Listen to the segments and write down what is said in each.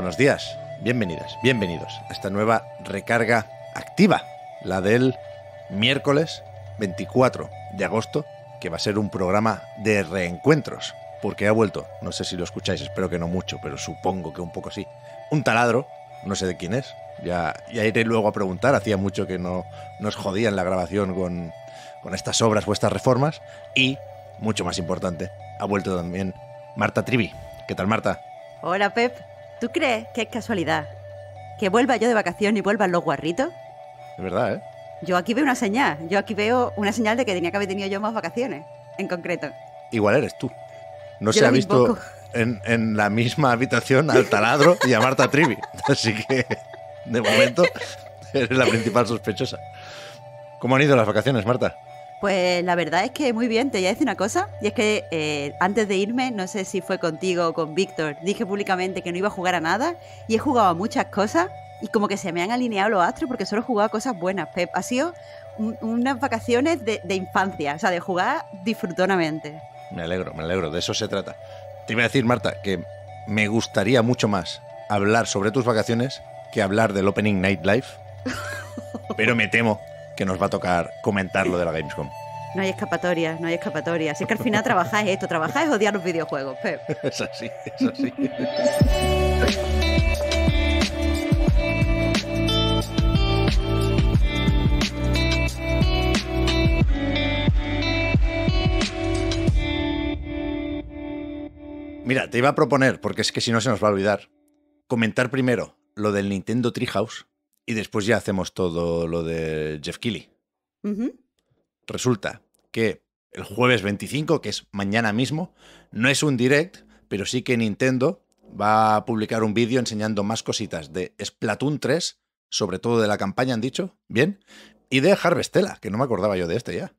Buenos días, bienvenidas, bienvenidos a esta nueva recarga activa, la del miércoles 24 de agosto, que va a ser un programa de reencuentros, porque ha vuelto, no sé si lo escucháis, espero que no mucho, pero supongo que un poco sí, un taladro, no sé de quién es, ya, ya iré luego a preguntar, hacía mucho que no nos jodían la grabación con, con estas obras o estas reformas, y, mucho más importante, ha vuelto también Marta Trivi. ¿Qué tal, Marta? Hola, Pep. ¿Tú crees que es casualidad que vuelva yo de vacación y vuelvan los guarritos? Es verdad, ¿eh? Yo aquí veo una señal. Yo aquí veo una señal de que tenía que haber tenido yo más vacaciones, en concreto. Igual eres tú. No se ha visto en, en, la misma habitación al taladro y a Marta Trivi. Así que, de momento, eres la principal sospechosa. ¿Cómo han ido las vacaciones, Marta? Pues la verdad es que muy bien, te voy a decir una cosa, y es que eh, antes de irme, no sé si fue contigo o con Víctor, dije públicamente que no iba a jugar a nada y he jugado a muchas cosas y como que se me han alineado los astros porque solo he jugado a cosas buenas, Pep. Ha sido unas vacaciones de, infancia, o sea, de jugar disfrutonamente. Me alegro, me alegro, de eso se trata. Te iba a decir, Marta, que me gustaría mucho más hablar sobre tus vacaciones que hablar del Opening Night pero me temo que nos va a tocar comentar lo de la Gamescom. No hay escapatoria, no hay escapatoria. Así que al final trabajáis esto, trabajáis odiar los videojuegos, Pep. Es así, es así. Mira, te iba a proponer, porque es que si no se nos va a olvidar, comentar primero lo del Nintendo Treehouse, y después ya hacemos todo lo de Jeff Keighley. Resulta que el jueves 25, que es mañana mismo, no es un direct, pero sí que Nintendo va a publicar un vídeo enseñando más cositas de Splatoon 3, sobre todo de la campaña, han dicho, bien, y de Harvestella, que no me acordaba yo de este ya.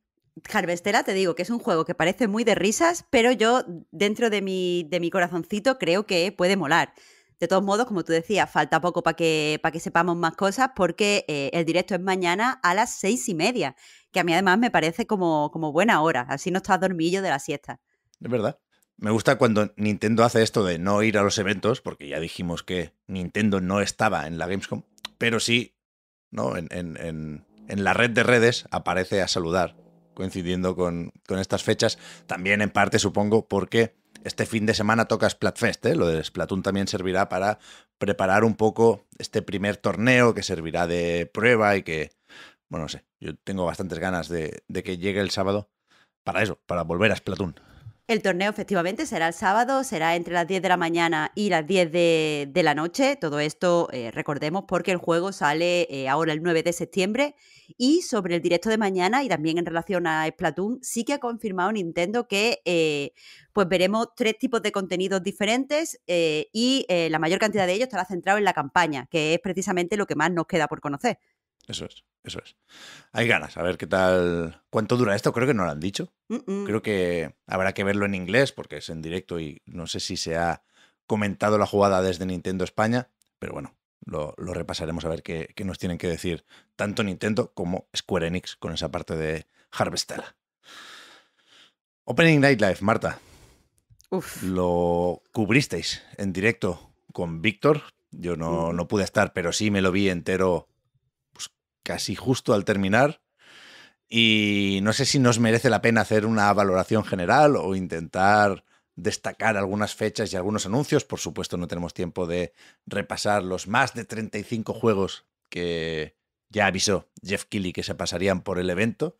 Harvestella, te digo que es un juego que parece muy de risas, pero yo dentro de mi, de mi corazoncito creo que puede molar. De todos modos, como tú decías, falta poco para que, que sepamos más cosas porque eh, el directo es mañana a las seis y media, que a mí además me parece como, como buena hora, así no estás dormillo de la siesta. Es verdad. Me gusta cuando Nintendo hace esto de no ir a los eventos, porque ya dijimos que Nintendo no estaba en la Gamescom, pero sí, ¿no? en la red de redes aparece a saludar coincidiendo con, estas fechas. También en parte supongo porque este fin de semana toca Splatfest, ¿eh? lo de Splatoon también servirá para preparar un poco este primer torneo que servirá de prueba y que, bueno, no sé, yo tengo bastantes ganas de, de que llegue el sábado para eso, para volver a Splatoon. El torneo efectivamente será el sábado, será entre las 10 de la mañana y las 10 de, la noche. Todo esto eh, recordemos porque el juego sale eh, ahora el 9 de septiembre. Y sobre el directo de mañana y también en relación a Splatoon, sí que ha confirmado Nintendo que eh, pues veremos tres tipos de contenidos diferentes y la mayor cantidad de ellos estará centrado en la campaña, que es precisamente lo que más nos queda por conocer. Eso es, eso es. Hay ganas, a ver qué tal. ¿Cuánto dura esto? Creo que no lo han dicho. Creo que habrá que verlo en inglés porque es en directo y no sé si se ha comentado la jugada desde Nintendo España, pero bueno, lo, repasaremos a ver qué, nos tienen que decir tanto Nintendo como Square Enix con esa parte de Harvestella. Opening Nightlife, Marta. Lo cubristeis en directo con Víctor. Yo no, mm. no, pude estar, pero sí me lo vi entero casi justo al terminar. Y no sé si nos merece la pena hacer una valoración general o intentar destacar algunas fechas y algunos anuncios. Por supuesto, no tenemos tiempo de repasar los más de 35 juegos que ya avisó Jeff Kelly que se pasarían por el evento.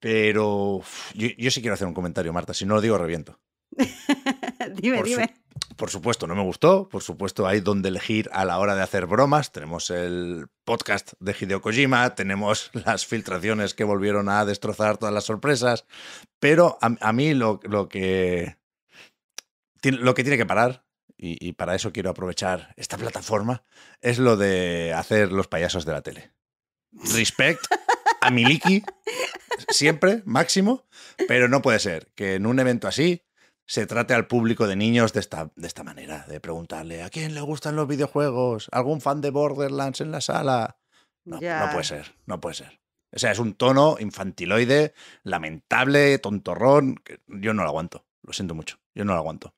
Pero yo, sí quiero hacer un comentario, Marta. Si no lo digo, reviento. dime, dime. Por supuesto, no me gustó. Por supuesto, hay donde elegir a la hora de hacer bromas. Tenemos el podcast de Hideo Kojima, tenemos las filtraciones que volvieron a destrozar todas las sorpresas. Pero a, mí lo, que. Lo que tiene que parar, y, y para eso quiero aprovechar esta plataforma, es lo de hacer los payasos de la tele. Respect a Miliki, siempre, máximo, pero no puede ser que en un evento así se trate al público de niños de esta, de esta manera, de preguntarle ¿a quién le gustan los videojuegos? ¿Algún fan de Borderlands en la sala? No, puede ser, no puede ser. O sea, es un tono infantiloide, lamentable, tontorrón. yo no lo aguanto, lo siento mucho, yo no lo aguanto.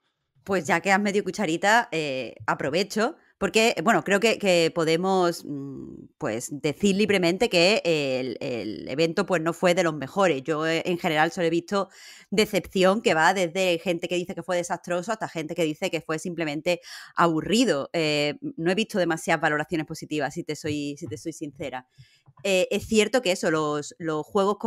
Pues ya que has medio cucharita, eh, aprovecho porque, bueno, creo que, podemos mm, pues, decir libremente que el, el, evento pues, no fue de los mejores. Yo eh, en general solo he visto decepción que va desde gente que dice que fue desastroso hasta gente que dice que fue simplemente aburrido. Eh, no he visto demasiadas valoraciones positivas, si te soy, te soy sincera. Eh, es cierto que eso, los, juegos,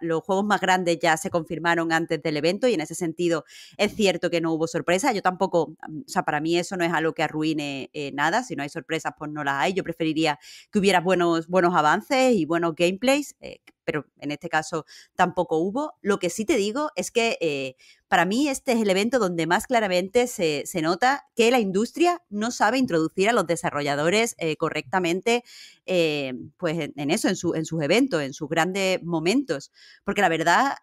los juegos más grandes ya se confirmaron antes del evento y en ese sentido es cierto que no hubo sorpresa. Yo tampoco, mm, o sea, para mí eso no es algo que arruine nada, si no hay sorpresas, pues no las hay. Yo preferiría que hubiera buenos, buenos avances y buenos gameplays. Eh, pero en este caso tampoco hubo. Lo que sí te digo es que eh, para mí este es el evento donde más claramente se, nota que la industria no sabe introducir a los desarrolladores eh, correctamente eh, pues en, eso, en, en, sus eventos, en sus grandes momentos. Porque la verdad,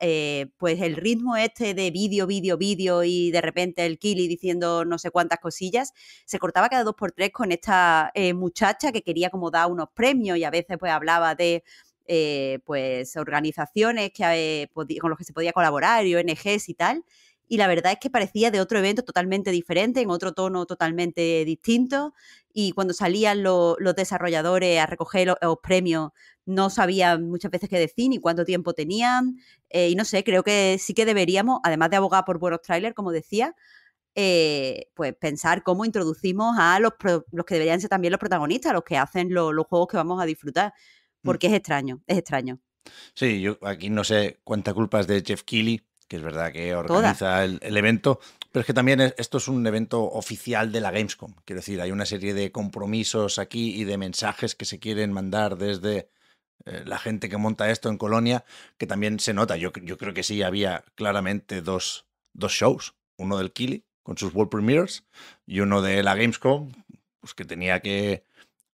pues el ritmo este de vídeo, vídeo, vídeo y de repente el Kili diciendo no sé cuántas cosillas, se cortaba cada dos por tres con esta muchacha que quería como dar unos premios y a veces pues hablaba de eh, pues organizaciones que, eh, con los que se podía colaborar y ONGs y tal. Y la verdad es que parecía de otro evento totalmente diferente, en otro tono totalmente distinto. Y cuando salían los desarrolladores a recoger los, premios, no sabían muchas veces qué decir ni cuánto tiempo tenían. Eh, y no sé, creo que sí que deberíamos, además de abogar por buenos trailers, como decía, pues pensar cómo introducimos a los, los, que deberían ser también los protagonistas, los que hacen los juegos que vamos a disfrutar. Mm. porque es extraño, es extraño. Sí, yo aquí no sé cuánta culpa es de Jeff Keighley, que es verdad que organiza el, evento, pero es que también esto es un evento oficial de la Gamescom. Quiero decir, hay una serie de compromisos aquí y de mensajes que se quieren mandar desde eh, la gente que monta esto en Colonia, que también se nota. Yo, creo que sí, había claramente dos, shows, uno del Kelly con sus World Premiers y uno de la Gamescom, pues que tenía que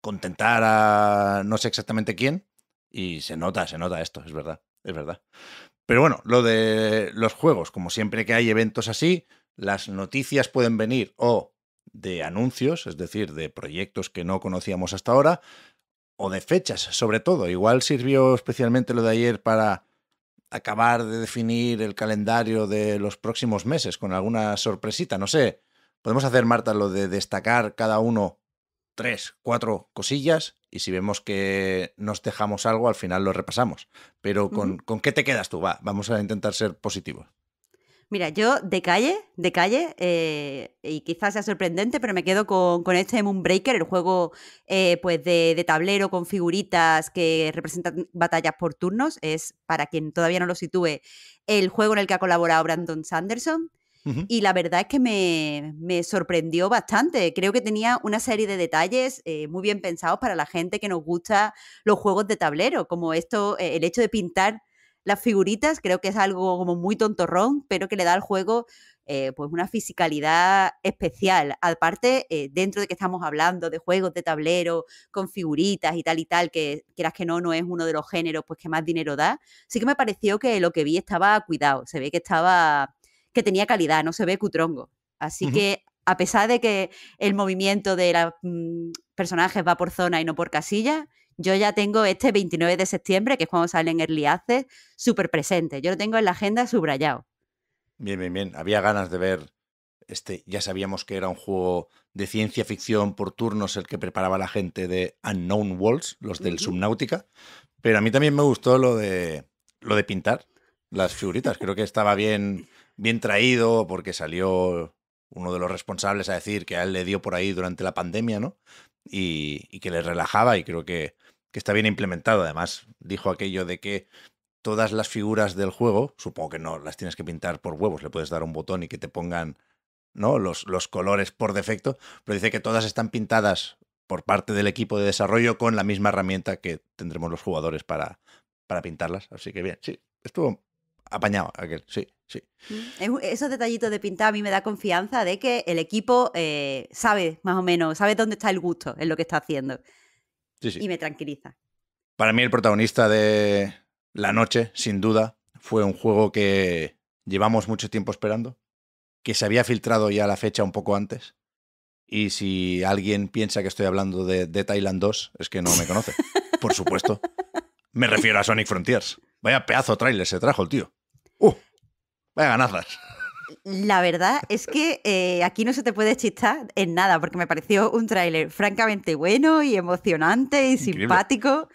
contentar a no sé exactamente quién. Y se nota, se nota esto, es verdad, es verdad. Pero bueno, lo de los juegos, como siempre que hay eventos así, las noticias pueden venir o de anuncios, es decir, de proyectos que no conocíamos hasta ahora, o de fechas, sobre todo. Igual sirvió especialmente lo de ayer para acabar de definir el calendario de los próximos meses con alguna sorpresita, no sé. Podemos hacer, Marta, lo de destacar cada uno tres, cuatro cosillas y si vemos que nos dejamos algo, al final lo repasamos. Pero con, qué te quedas tú? Va, vamos a intentar ser positivos. Mira, yo de calle, de calle, eh, y quizás sea sorprendente, pero me quedo con, con este Moonbreaker, el juego eh, pues de, de, tablero con figuritas que representan batallas por turnos. Es, para quien todavía no lo sitúe, el juego en el que ha colaborado Brandon Sanderson. Y la verdad es que me, sorprendió bastante. Creo que tenía una serie de detalles eh, muy bien pensados para la gente que nos gusta los juegos de tablero, como esto, eh, el hecho de pintar las figuritas, creo que es algo como muy tontorrón, pero que le da al juego eh, pues una fisicalidad especial. Aparte, dentro de que estamos hablando de juegos de tablero con figuritas y tal y tal, que quieras que no, no es uno de los géneros pues, que más dinero da, sí que me pareció que lo que vi estaba cuidado, se ve que estaba que tenía calidad, no se ve cutrongo. Así que a pesar de que el movimiento de los mm, personajes va por zona y no por casilla, yo ya tengo este 29 de septiembre, que es cuando salen Early Access, súper presente. Yo lo tengo en la agenda subrayado. Bien, bien, bien. Había ganas de ver este. Ya sabíamos que era un juego de ciencia ficción por turnos el que preparaba la gente de Unknown Worlds, los del Subnautica. Pero a mí también me gustó lo de, lo de pintar las figuritas. Creo que estaba bien bien traído, porque salió uno de los responsables a decir que a él le dio por ahí durante la pandemia, ¿no? Y, que le relajaba y creo que, que está bien implementado. Además, dijo aquello de que todas las figuras del juego, supongo que no las tienes que pintar por huevos, le puedes dar un botón y que te pongan ¿no? los, los colores por defecto, pero dice que todas están pintadas por parte del equipo de desarrollo con la misma herramienta que tendremos los jugadores para, para pintarlas. Así que bien, sí, estuvo apañado aquel, sí. Sí. Mm, esos detallitos de pintar a mí me da confianza de que el equipo eh, sabe más o menos, sabe dónde está el gusto en lo que está haciendo. Y me tranquiliza. Para mí el protagonista de la noche, sin duda, fue un juego que llevamos mucho tiempo esperando, que se había filtrado ya la fecha un poco antes. Y si alguien piensa que estoy hablando de, de Thailand 2, es que no me conoce. Por supuesto. Me refiero a Sonic Frontiers. Vaya pedazo trailer se trajo el tío. ¡Uh! Vaya ganazas. La verdad es que eh, aquí no se te puede chistar en nada, porque me pareció un tráiler francamente bueno y emocionante y simpático.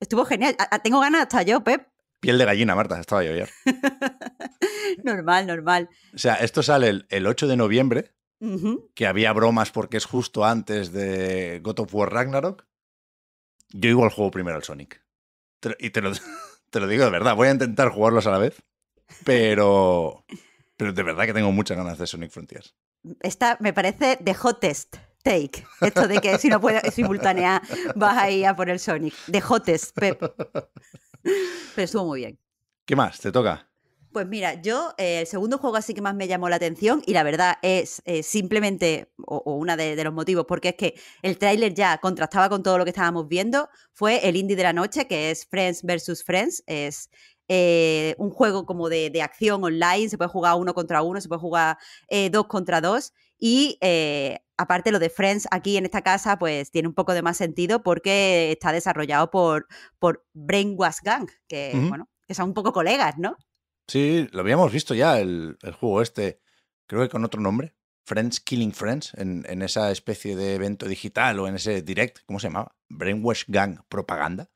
Estuvo genial. Ah, ah, tengo ganas hasta yo, Pep. Piel de gallina, Marta, estaba yo normal, normal. O sea, esto sale el, 8 de noviembre, que había bromas porque es justo antes de God of War Ragnarok. Yo igual juego primero al Sonic. y te lo digo de verdad, voy a intentar jugarlos a la vez pero, pero de verdad que tengo muchas ganas de Sonic Frontiers. Esta me parece de hottest take. Esto de que si no puedes simultánea vas ahí a por el Sonic. De hottest, Pep. Pero estuvo muy bien. ¿Qué más? ¿Te toca? Pues mira, yo eh, el segundo juego así que más me llamó la atención y la verdad es simplemente, o, uno de, los motivos, porque es que el tráiler ya contrastaba con todo lo que estábamos viendo, fue el indie de la noche, que es Friends vs. Friends, es eh, un juego como de, acción online, se puede jugar uno contra uno, se puede jugar eh, dos contra dos. Y eh, aparte lo de Friends aquí en esta casa, pues tiene un poco de más sentido porque está desarrollado por, por Brainwash Gang, que, bueno, que son un poco colegas, ¿no? Sí, lo habíamos visto ya, el, el juego este, creo que con otro nombre, Friends Killing Friends, en, esa especie de evento digital o en ese direct, ¿cómo se llamaba? Brainwash Gang Propaganda.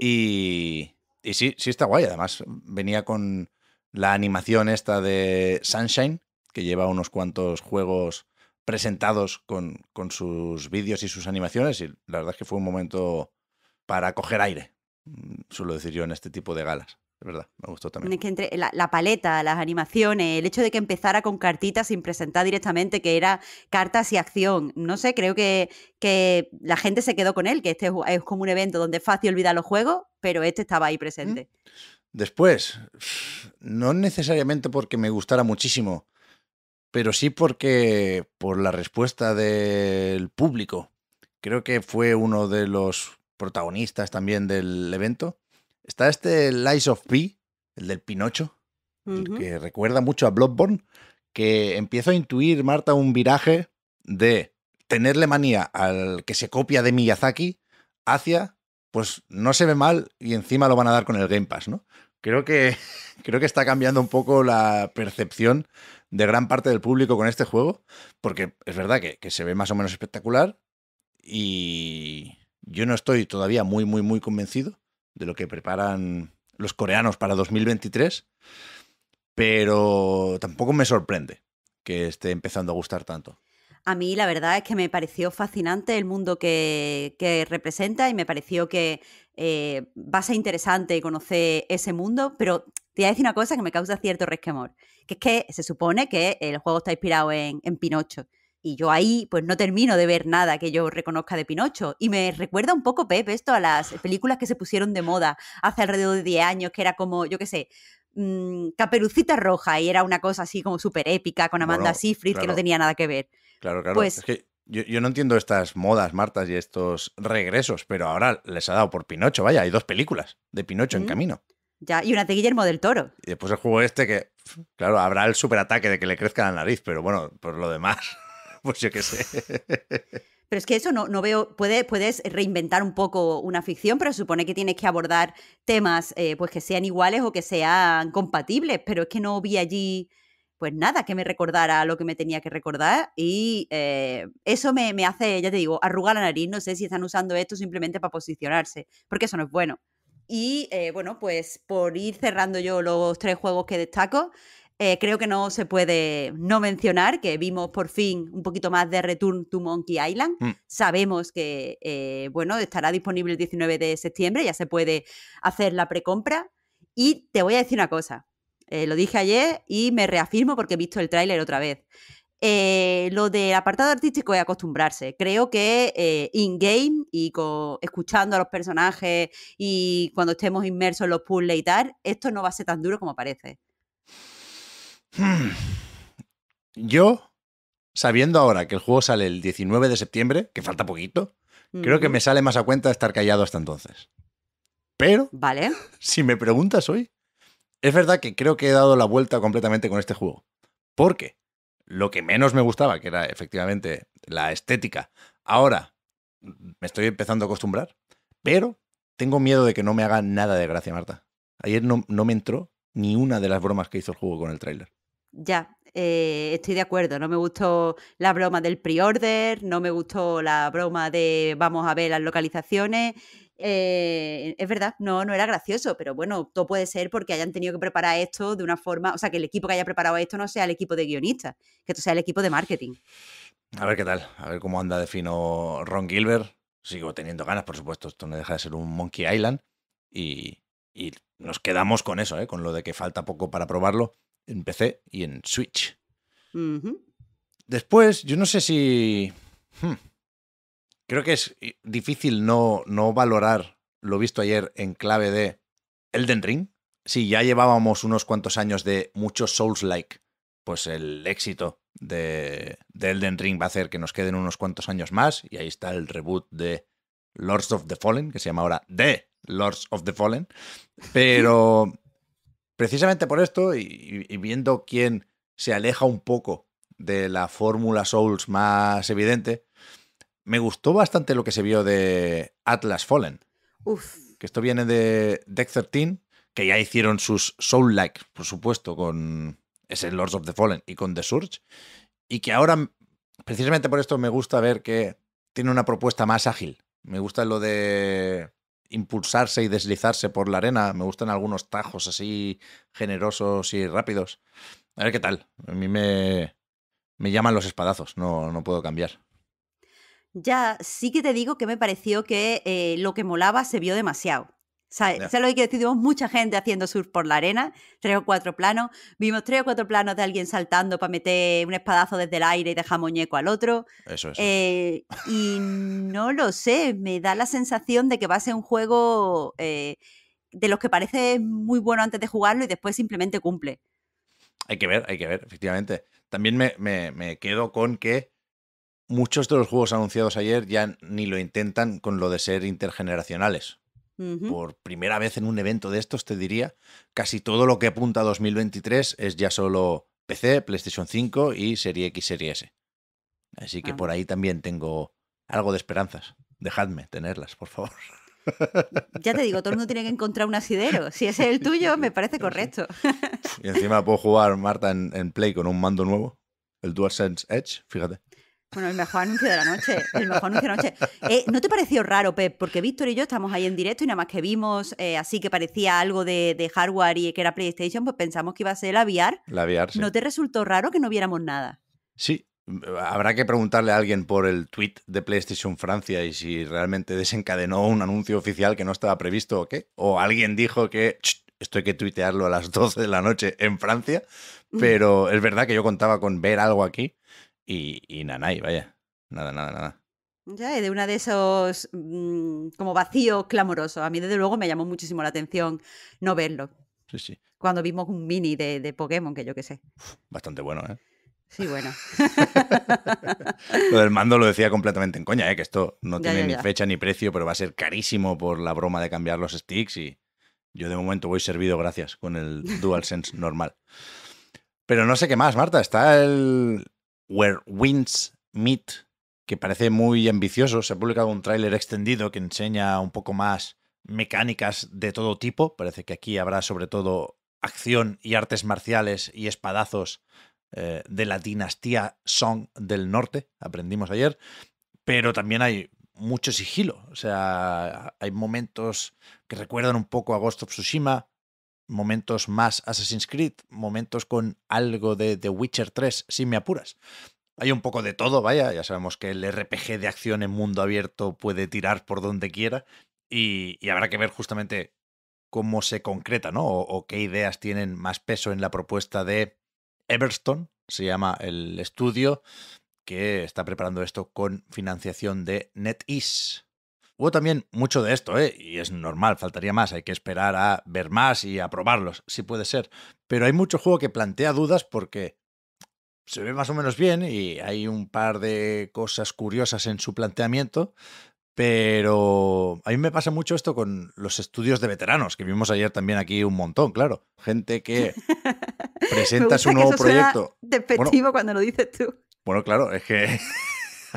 Y y sí, sí está guay. Además, venía con la animación esta de Sunshine, que lleva unos cuantos juegos presentados con, con sus vídeos y sus animaciones. Y la verdad es que fue un momento para coger aire, mm, suelo decir yo, en este tipo de galas me gustó también. entre la, paleta, las animaciones, el hecho de que empezara con cartitas sin presentar directamente, que era cartas y acción, no sé, creo que, que la gente se quedó con él, que este es, es como un evento donde es fácil olvidar los juegos, pero este estaba ahí presente. Mm. Después, no necesariamente porque me gustara muchísimo, pero sí porque por la respuesta del público. Creo que fue uno de los protagonistas también del evento Está este Lies of P, el del Pinocho, que recuerda mucho a Bloodborne, que empiezo a intuir, Marta, un viraje de tenerle manía al que se copia de Miyazaki hacia, pues no se ve mal y encima lo van a dar con el Game Pass, ¿no? Creo que, creo que está cambiando un poco la percepción de gran parte del público con este juego, porque es verdad que se ve más o menos espectacular y yo no estoy todavía muy, muy, muy convencido, de lo que preparan los coreanos para 2023, pero tampoco me sorprende que esté empezando a gustar tanto. A mí la verdad es que me pareció fascinante el mundo que, representa y me pareció que eh, va a ser interesante conocer ese mundo, pero te voy a decir una cosa que me causa cierto resquemor, que es que se supone que el juego está inspirado en, en Pinocho. Y yo ahí pues no termino de ver nada que yo reconozca de Pinocho. Y me recuerda un poco, Pep, esto a las películas que se pusieron de moda hace alrededor de 10 años, que era como, yo qué sé, mm, Caperucita Roja, y era una cosa así como súper épica con Amanda bueno, que no tenía nada que ver. Claro, claro. Pues, es que... Yo, no entiendo estas modas, Martas, y estos regresos, pero ahora les ha dado por Pinocho, vaya, hay dos películas de Pinocho en camino. Ya, y una de Guillermo del Toro. Y después el juego este que, claro, habrá el ataque de que le crezca la nariz, pero bueno, por lo demás pues yo qué sé. Pero es que eso no, no veo, puedes reinventar un poco una ficción, pero supone que tienes que abordar temas eh, pues que sean iguales o que sean compatibles, pero es que no vi allí pues nada que me recordara lo que me tenía que recordar y eh, eso me, hace, ya te digo, arrugar la nariz, no sé si están usando esto simplemente para posicionarse, porque eso no es bueno. Y eh, bueno, pues por ir cerrando yo los tres juegos que destaco, eh, creo que no se puede no mencionar que vimos por fin un poquito más de Return to Monkey Island. Mm. Sabemos que eh, bueno, estará disponible el 19 de septiembre, ya se puede hacer la precompra. Y te voy a decir una cosa, eh, lo dije ayer y me reafirmo porque he visto el tráiler otra vez. lo del apartado artístico es acostumbrarse. Creo que in-game y escuchando a los personajes y cuando estemos inmersos en los puzzles y tal, esto no va a ser tan duro como parece. Hmm. Yo, sabiendo ahora que el juego sale el 19 de septiembre, que falta poquito, creo que me sale más a cuenta estar callado hasta entonces. Pero, vale. si me preguntas hoy, es verdad que creo que he dado la vuelta completamente con este juego. Porque lo que menos me gustaba, que era efectivamente la estética, ahora me estoy empezando a acostumbrar, pero tengo miedo de que no me haga nada de gracia, Marta. Ayer no, no me entró ni una de las bromas que hizo el juego con el tráiler. Ya, eh, estoy de acuerdo. No me gustó la broma del pre-order, no me gustó la broma de vamos a ver las localizaciones. Eh, es verdad, no, no era gracioso, pero bueno, todo puede ser porque hayan tenido que preparar esto de una forma, o sea, que el equipo que haya preparado esto no sea el equipo de guionistas, que esto sea el equipo de marketing. A ver qué tal, a ver cómo anda de fino Ron Gilbert. Sigo teniendo ganas, por supuesto, esto no deja de ser un Monkey Island y, nos quedamos con eso, ¿eh? con lo de que falta poco para probarlo en PC y en Switch. Después, yo no sé si... Hmm, creo que es difícil no, no valorar lo visto ayer en clave de Elden Ring. Si ya llevábamos unos cuantos años de muchos Souls-like. Pues el éxito de, de, Elden Ring va a hacer que nos queden unos cuantos años más. Y ahí está el reboot de Lords of the Fallen, que se llama ahora The Lords of the Fallen. Pero precisamente por esto y, viendo quién se aleja un poco de la fórmula Souls más evidente, me gustó bastante lo que se vio de Atlas Fallen. Uf. Que esto viene de Deck 13, que ya hicieron sus Soul-like, por supuesto, con ese Lords of the Fallen y con The Surge. Y que ahora, mm, precisamente por esto, me gusta ver que tiene una propuesta más ágil. Me gusta lo de impulsarse y deslizarse por la arena. Me gustan algunos tajos así generosos y rápidos. A ver qué tal. A mí me, llaman los espadazos, no, no puedo cambiar. Ya, sí que te digo que me pareció que eh, lo que molaba se vio demasiado. ¿Sabes? lo que quiero mucha gente haciendo surf por la arena, tres o cuatro planos. Vimos tres o cuatro planos de alguien saltando para meter un espadazo desde el aire y dejar muñeco al otro. Eso es. Eh, y no lo sé, me da la sensación de que va a ser un juego eh, de los que parece muy bueno antes de jugarlo y después simplemente cumple. Hay que ver, hay que ver, efectivamente. También me quedo con que muchos de los juegos anunciados ayer ya ni lo intentan con lo de ser intergeneracionales. Por primera vez en un evento de estos, te diría, casi todo lo que apunta a 2023 es ya solo PC, PlayStation 5 y Serie X, Serie S. Así que ah. por ahí también tengo algo de esperanzas. Dejadme tenerlas, por favor. Ya te digo, todo el mundo tiene que encontrar un asidero. Si ese es el tuyo, me parece correcto. Y encima puedo jugar, Marta, en Play con un mando nuevo, el DualSense Edge, fíjate. Bueno, el mejor anuncio de la noche. El mejor anuncio de noche. Eh, ¿No te pareció raro, Pep? Porque Víctor y yo estamos ahí en directo y nada más que vimos eh, así que parecía algo de, hardware y que era PlayStation, pues pensamos que iba a ser la VR. La ¿No te resultó raro que no viéramos nada? Sí. Habrá que preguntarle a alguien por el tweet de PlayStation Francia y si realmente desencadenó un anuncio oficial que no estaba previsto o qué. O alguien dijo que esto hay que tuitearlo a las 12 de la noche en Francia. Mm. Pero es verdad que yo contaba con ver algo aquí y, y Nanai, vaya. Nada, nada, nada. Ya, de una de esos mm, como vacío clamoroso A mí, desde luego, me llamó muchísimo la atención no verlo. Sí, sí. Cuando vimos un mini de, Pokémon, que yo qué sé. bastante bueno, ¿eh? Sí, bueno. lo del mando lo decía completamente en coña, ¿eh? que esto no tiene ni fecha ni precio, pero va a ser carísimo por la broma de cambiar los sticks y yo de momento voy servido gracias con el DualSense normal. Pero no sé qué más, Marta. Está el, Where Winds Meet, que parece muy ambicioso. Se ha publicado un tráiler extendido que enseña un poco más mecánicas de todo tipo. Parece que aquí habrá sobre todo acción y artes marciales y espadazos eh, de la dinastía Song del Norte, aprendimos ayer. Pero también hay mucho sigilo. O sea, hay momentos que recuerdan un poco a Ghost of Tsushima, momentos más Assassin's Creed, momentos con algo de The Witcher 3, si me apuras. Hay un poco de todo, vaya, ya sabemos que el RPG de acción en mundo abierto puede tirar por donde quiera y, habrá que ver justamente cómo se concreta, ¿no? O, o, qué ideas tienen más peso en la propuesta de Everstone, se llama el estudio, que está preparando esto con financiación de NetEase. Hubo también mucho de esto, ¿eh? y es normal, faltaría más, hay que esperar a ver más y a probarlos, si puede ser. Pero hay mucho juego que plantea dudas porque se ve más o menos bien y hay un par de cosas curiosas en su planteamiento, pero a mí me pasa mucho esto con los estudios de veteranos, que vimos ayer también aquí un montón, claro. Gente que presenta su nuevo proyecto. Suena cuando lo dices tú. Bueno, claro, es que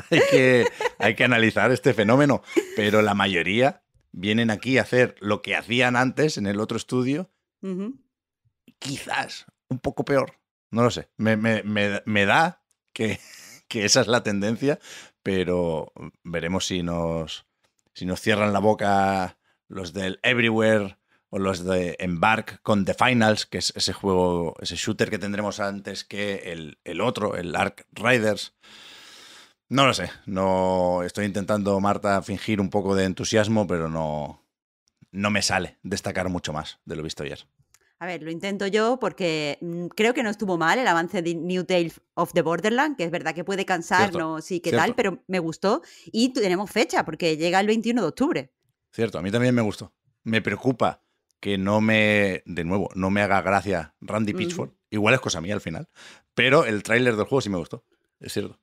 hay, que, hay que analizar este fenómeno. Pero la mayoría vienen aquí a hacer lo que hacían antes en el otro estudio. Quizás un poco peor. No lo sé. Me, da que, esa es la tendencia, pero veremos si nos, si nos cierran la boca los del Everywhere o los de Embark con The Finals, que es ese juego, ese shooter que tendremos antes que el, el otro, el Ark Riders. No lo sé. No estoy intentando, Marta, fingir un poco de entusiasmo, pero no, me sale destacar mucho más de lo visto ayer. A ver, lo intento yo porque mm, creo que no estuvo mal el avance de New Tales of the Borderland, que es verdad que puede cansarnos y sí qué tal, pero me gustó. Y tenemos fecha, porque llega el 21 de octubre. Cierto, a mí también me gustó. Me preocupa que no me, de nuevo, no me haga gracia Randy Pitchford. Igual es cosa mía al final. Pero el tráiler del juego sí me gustó. Es cierto.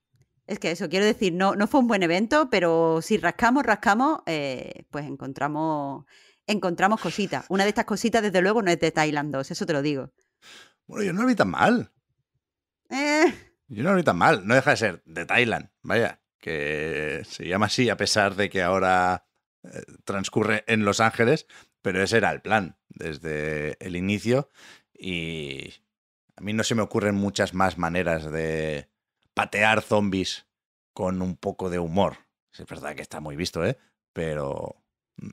Es que eso, quiero decir, no, no fue un buen evento, pero si rascamos, rascamos, eh, pues encontramos, encontramos cositas. Una de estas cositas, desde luego, no es de Thailand 2, eso te lo digo. Bueno, yo no lo vi tan mal. Eh. Yo no lo vi tan mal, no deja de ser de Thailand, vaya, que se llama así a pesar de que ahora eh, transcurre en Los Ángeles, pero ese era el plan desde el inicio y a mí no se me ocurren muchas más maneras de patear zombies con un poco de humor. Es verdad que está muy visto, ¿eh? Pero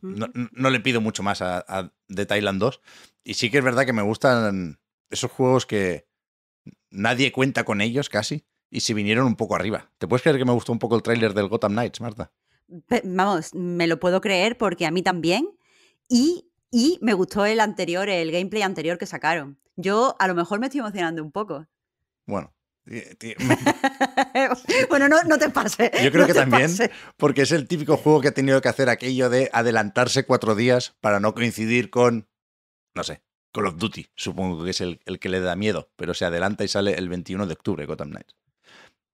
no, le pido mucho más a, The Thailand 2. Y sí que es verdad que me gustan esos juegos que nadie cuenta con ellos casi y si vinieron un poco arriba. ¿Te puedes creer que me gustó un poco el tráiler del Gotham Knights, Marta? vamos, me lo puedo creer porque a mí también. Y, y me gustó el anterior, el gameplay anterior que sacaron. Yo a lo mejor me estoy emocionando un poco. Bueno, bueno, no, te pase. Yo creo que también, porque es el típico juego que ha tenido que hacer aquello de adelantarse cuatro días para no coincidir con, no sé, Call of Duty, supongo que es el, que le da miedo, pero se adelanta y sale el 21 de octubre, Gotham Knights.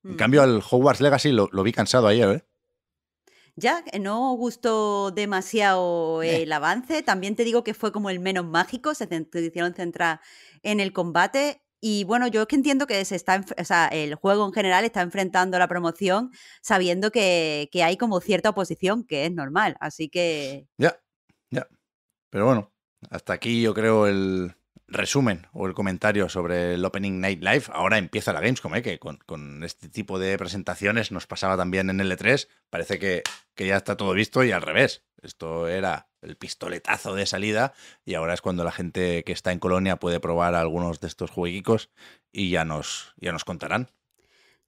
En mm. cambio, al Hogwarts Legacy lo, vi cansado ayer, ¿eh? Ya, eh, no gustó demasiado eh. el avance. También te digo que fue como el menos mágico. Se hicieron centrar en el combate y bueno, yo es que entiendo que se está, el juego en general está enfrentando la promoción sabiendo que, hay como cierta oposición, que es normal. Así que. Ya, ya. Pero bueno, hasta aquí yo creo el resumen o el comentario sobre el Opening Night Live. Ahora empieza la Gamescom, ¿eh? que con, este tipo de presentaciones nos pasaba también en L3. Parece que ya está todo visto y al revés. Esto era el pistoletazo de salida y ahora es cuando la gente que está en Colonia puede probar algunos de estos jueguicos y ya nos, ya nos contarán.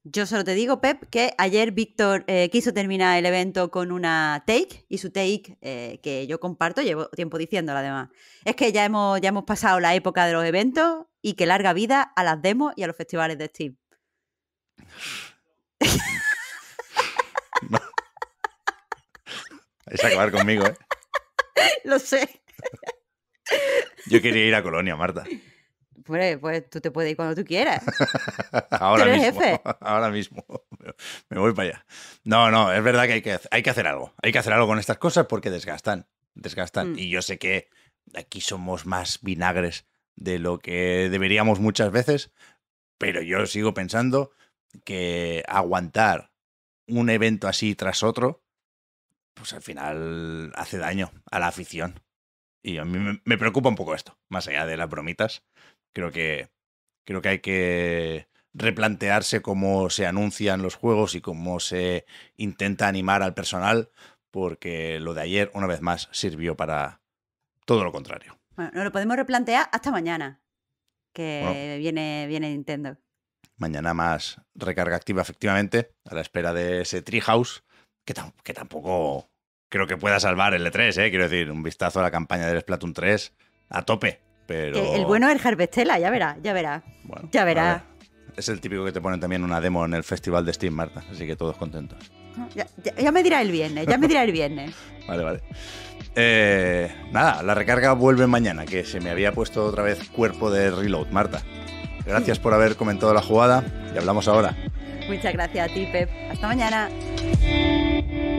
Yo solo te digo, Pep, que ayer Víctor eh, quiso terminar el evento con una take y su take, eh, que yo comparto, llevo tiempo diciéndola además, es que ya hemos, ya hemos pasado la época de los eventos y que larga vida a las demos y a los festivales de Steam. Es acabar conmigo, ¿eh? Lo sé. Yo quería ir a Colonia, Marta. Pues, pues tú te puedes ir cuando tú quieras. ahora mismo. Ahora mismo. Me voy para allá. No, no, es verdad que hay que, hay que hacer algo. Hay que hacer algo con estas cosas porque desgastan. Desgastan. Mm. Y yo sé que aquí somos más vinagres de lo que deberíamos muchas veces, pero yo sigo pensando que aguantar un evento así tras otro pues al final hace daño a la afición. Y a mí me preocupa un poco esto, más allá de las bromitas. Creo que, creo que hay que replantearse cómo se anuncian los juegos y cómo se intenta animar al personal, porque lo de ayer, una vez más, sirvió para todo lo contrario. Bueno, no lo podemos replantear hasta mañana, que viene, viene Nintendo. Mañana más recarga activa, efectivamente, a la espera de ese Treehouse que, tampoco creo que pueda salvar el E3, eh. Quiero decir, un vistazo a la campaña del Splatoon 3 a tope. Pero... El, bueno es Harvestella, ya verá, ya verá. ya verá. Es el típico que te ponen también una demo en el festival de Steam, Marta, así que todos contentos. Ah, ya, me dirá el viernes, ya me dirá el viernes. vale, vale. Eh, nada, la recarga vuelve mañana, que se me había puesto otra vez cuerpo de reload, Marta. Gracias por haber comentado la jugada y hablamos ahora. Muchas gracias a ti, Pep. Hasta mañana. Thank you.